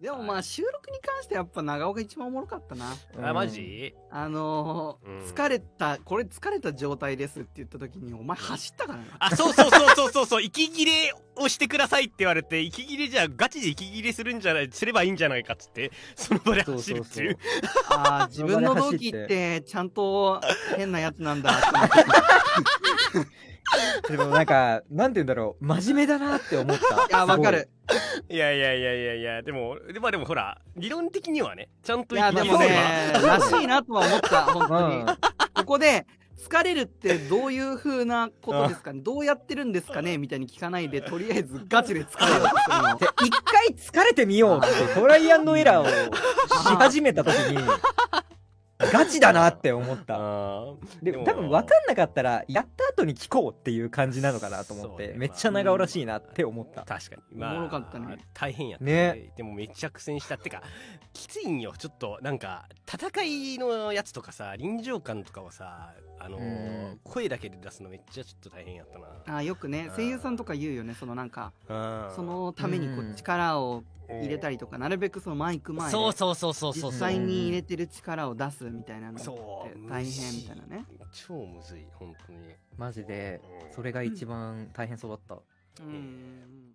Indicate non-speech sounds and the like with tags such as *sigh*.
でもまあ収録に関してやっぱ長尾が一番おもろかったな。あ、マジあの疲れた、これ疲れた状態ですって言った時にお前走ったからな。あ、そうそうそうそうそうそう、息切れをしてくださいって言われて、息切れじゃ、ガチで息切れするんじゃない、すればいいんじゃないかっつって、その場で走るっていう。ああ、自分の同期ってちゃんと変なやつなんだってって *laughs* *laughs* でもなんか、なんて言うんだろう、真面目だなって思った。*laughs* あ、わかる。いやいやいやいやいや、でも、まあでもほら、理論的にはね、ちゃんと言ってもね、らしいなとは思った、*laughs* 本当に。うん、ここで、疲れるってどういうふうなことですかねどうやってるんですかねみたいに聞かないでとりあえずガチで疲れようとす一回疲れてみようってトライアンドエラーをし始めた時にガチだなって思った。でも多分分かんなかったら、やった後に聞こうっていう感じなのかなと思って、ね、めっちゃ長尾らしいなって思った。まあ、確かに。まあ、おもろかったね。大変やったね。ねでもめっちゃ苦戦した。ってか、ついんよちょっとなんか戦いのやつとかさ臨場感とかをさあのー、声だけで出すのめっちゃちょっと大変やったなあよくね声優さんとか言うよねそのなんかそのためにこう力を入れたりとかなるべくそのマイク前う実際に入れてる力を出すみたいなのって大変みたいなね超むずい本当にマジでそれが一番大変そうだった、うん、うん